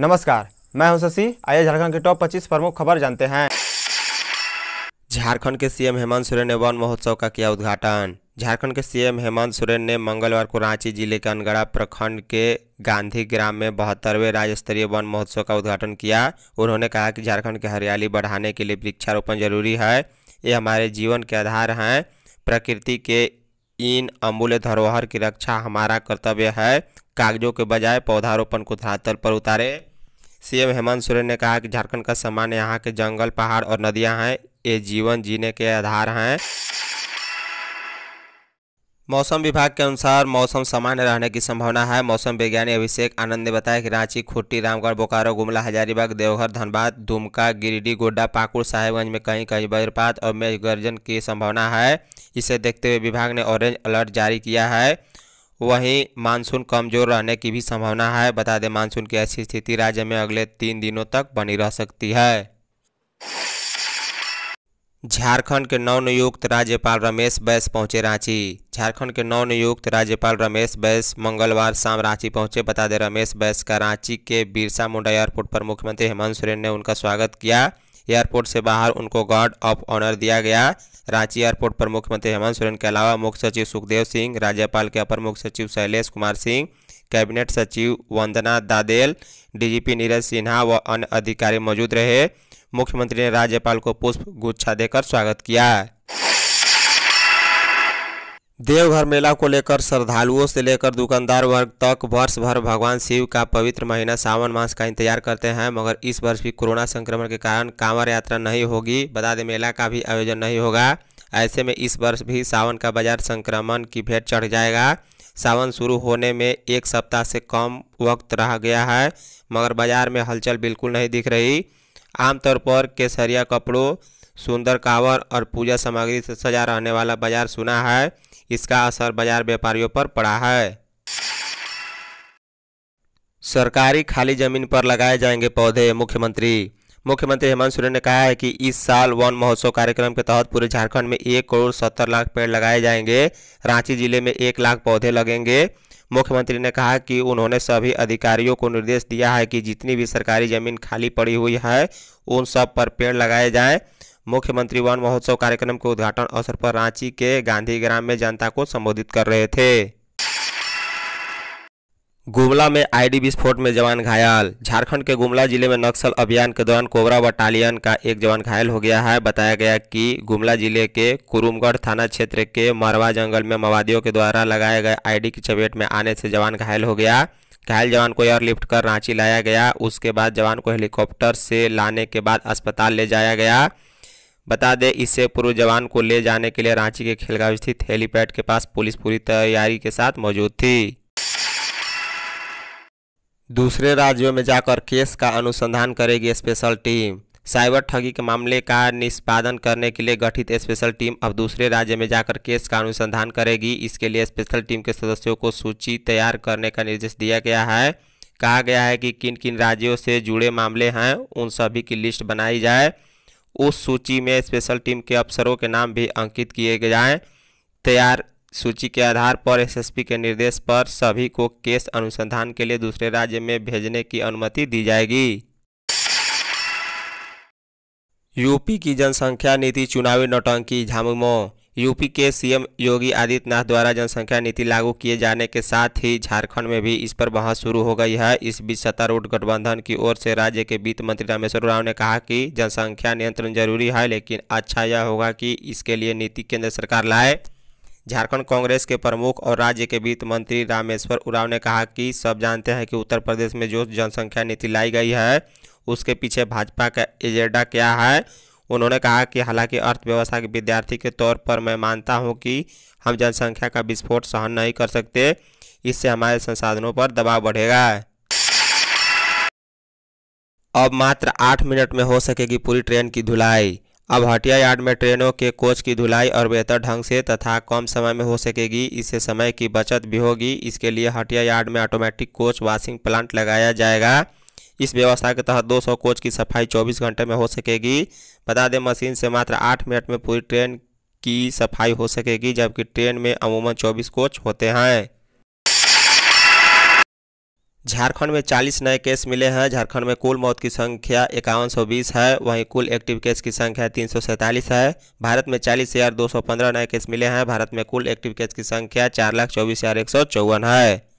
नमस्कार मैं हूं शशि आइए झारखंड के टॉप 25 प्रमुख खबर जानते हैं झारखंड के सीएम हेमंत सोरेन ने वन महोत्सव का किया उद्घाटन झारखंड के सीएम हेमंत सोरेन ने मंगलवार को रांची जिले के अनगड़ा प्रखंड के गांधी ग्राम में बहत्तरवें राज्य स्तरीय वन महोत्सव का उद्घाटन किया उन्होंने कहा कि झारखंड की हरियाली बढ़ाने के लिए वृक्षारोपण जरूरी है ये हमारे जीवन के आधार हैं प्रकृति के इन अमूल्य धरोहर की रक्षा हमारा कर्तव्य है कागजों के बजाय पौधारोपण को धरातल पर उतारे सीएम हेमंत सोरेन ने कहा कि झारखंड का सम्मान यहाँ के जंगल पहाड़ और नदियाँ हैं ये जीवन जीने के आधार हैं मौसम विभाग के अनुसार मौसम सामान्य रहने की संभावना है मौसम वैज्ञानिक अभिषेक आनंद ने बताया कि रांची खुट्टी रामगढ़ बोकारो गुमला हजारीबाग देवघर धनबाद दुमका गिरिडीह गोड्डा पाकुड़ साहेबगंज में कहीं कहीं वज्रपात और मेघ गर्जन की संभावना है इसे देखते हुए विभाग ने ऑरेंज अलर्ट जारी किया है वहीं मानसून कमजोर रहने की भी संभावना है बता दें मानसून की ऐसी स्थिति राज्य में अगले तीन दिनों तक बनी रह सकती है झारखंड के नवनियुक्त राज्यपाल रमेश बैस पहुंचे रांची झारखंड के नवनियुक्त राज्यपाल रमेश बैस मंगलवार शाम रांची पहुंचे बता दें रमेश बैस का रांची के बिरसा मुंडा एयरपोर्ट पर मुख्यमंत्री हेमंत सोरेन ने उनका स्वागत किया एयरपोर्ट से बाहर उनको गार्ड ऑफ ऑनर दिया गया रांची एयरपोर्ट पर मुख्यमंत्री हेमंत सोरेन के अलावा मुख्य सचिव सुखदेव सिंह राज्यपाल के अपर मुख्य सचिव शैलेश कुमार सिंह कैबिनेट सचिव वंदना दादेल डीजीपी नीरज सिन्हा व अन्य अधिकारी मौजूद रहे मुख्यमंत्री ने राज्यपाल को पुष्प गुच्छा देकर स्वागत किया देवघर मेला को लेकर श्रद्धालुओं से लेकर दुकानदार वर्ग तक वर्ष भर भगवान शिव का पवित्र महीना सावन मास का इंतजार करते हैं मगर इस वर्ष भी कोरोना संक्रमण के कारण कांवर यात्रा नहीं होगी बता दें मेला का भी आयोजन नहीं होगा ऐसे में इस वर्ष भी सावन का बाजार संक्रमण की भेंट चढ़ जाएगा सावन शुरू होने में एक सप्ताह से कम वक्त रह गया है मगर बाजार में हलचल बिल्कुल नहीं दिख रही आमतौर पर केसरिया कपड़ों सुंदर कावर और पूजा सामग्री से सजा रहने वाला बाजार सुना है इसका असर बाजार व्यापारियों पर पड़ा है सरकारी खाली जमीन पर लगाए जाएंगे पौधे मुख्यमंत्री मुख्यमंत्री हेमंत सोरेन ने कहा है कि इस साल वन महोत्सव कार्यक्रम के तहत पूरे झारखंड में एक करोड़ सत्तर लाख पेड़ लगाए जाएंगे रांची जिले में एक लाख पौधे लगेंगे मुख्यमंत्री ने कहा कि उन्होंने सभी अधिकारियों को निर्देश दिया है कि जितनी भी सरकारी जमीन खाली पड़ी हुई है उन सब पर पेड़ लगाए जाएं मुख्यमंत्री वन महोत्सव कार्यक्रम के उद्घाटन अवसर पर रांची के गांधी ग्राम में जनता को संबोधित कर रहे थे गुमला में आईडी विस्फोट में जवान घायल झारखंड के गुमला जिले में नक्सल अभियान के दौरान कोबरा बटालियन का एक जवान घायल हो गया है बताया गया कि गुमला जिले के कुरुमगढ़ थाना क्षेत्र के मरवा जंगल में माओवादियों के द्वारा लगाए गए आईडी की चपेट में आने से जवान घायल हो गया घायल जवान को एयरलिफ्ट कर रांची लाया गया उसके बाद जवान को हेलीकॉप्टर से लाने के बाद अस्पताल ले जाया गया बता दें इससे पूर्व जवान को ले जाने के लिए रांची के खेलगांव स्थित हेलीपैड के पास पुलिस पूरी तैयारी के साथ मौजूद थी दूसरे राज्यों में जाकर केस का अनुसंधान करेगी स्पेशल टीम साइबर ठगी के मामले का निष्पादन करने के लिए गठित स्पेशल टीम अब दूसरे राज्य में जाकर केस का अनुसंधान करेगी इसके लिए स्पेशल टीम के सदस्यों को सूची तैयार करने का निर्देश दिया गया है कहा गया है कि किन किन राज्यों से जुड़े मामले हैं उन सभी की लिस्ट बनाई जाए उस सूची में स्पेशल टीम के अफसरों के नाम भी अंकित किए जाएँ तैयार सूची के आधार पर एसएसपी के निर्देश पर सभी को केस अनुसंधान के लिए दूसरे राज्य में भेजने की अनुमति दी जाएगी यूपी की जनसंख्या नीति चुनावी नौटंकी झामुमो यूपी के सीएम योगी आदित्यनाथ द्वारा जनसंख्या नीति लागू किए जाने के साथ ही झारखंड में भी इस पर बहस शुरू हो गई है इस बीच सत्तारूढ़ गठबंधन की ओर से राज्य के वित्त मंत्री रामेश्वर राव ने कहा कि जनसंख्या नियंत्रण जरूरी है लेकिन अच्छा यह होगा कि इसके लिए नीति केंद्र सरकार लाए झारखंड कांग्रेस के प्रमुख और राज्य के वित्त मंत्री रामेश्वर उराव ने कहा कि सब जानते हैं कि उत्तर प्रदेश में जो जनसंख्या नीति लाई गई है उसके पीछे भाजपा का एजेंडा क्या है उन्होंने कहा कि हालांकि अर्थव्यवस्था के विद्यार्थी के तौर पर मैं मानता हूं कि हम जनसंख्या का विस्फोट सहन नहीं कर सकते इससे हमारे संसाधनों पर दबाव बढ़ेगा अब मात्र आठ मिनट में हो सकेगी पूरी ट्रेन की धुलाई अब हटिया यार्ड में ट्रेनों के कोच की धुलाई और बेहतर ढंग से तथा कम समय में हो सकेगी इससे समय की बचत भी होगी इसके लिए हटिया यार्ड में ऑटोमेटिक कोच वॉशिंग प्लांट लगाया जाएगा इस व्यवस्था के तहत 200 कोच की सफाई 24 घंटे में हो सकेगी बता दें मशीन से मात्र 8 मिनट में पूरी ट्रेन की सफाई हो सकेगी जबकि ट्रेन में अमूमन 24 कोच होते हैं झारखंड में 40 नए केस मिले हैं झारखंड में कुल मौत की संख्या इक्यावन है वहीं कुल एक्टिव केस की संख्या तीन है भारत में चालीस हज़ार दो सौ पंद्रह नए केस मिले हैं भारत में कुल एक्टिव केस की संख्या चार लाख चौबीस हज़ार एक सौ चौवन है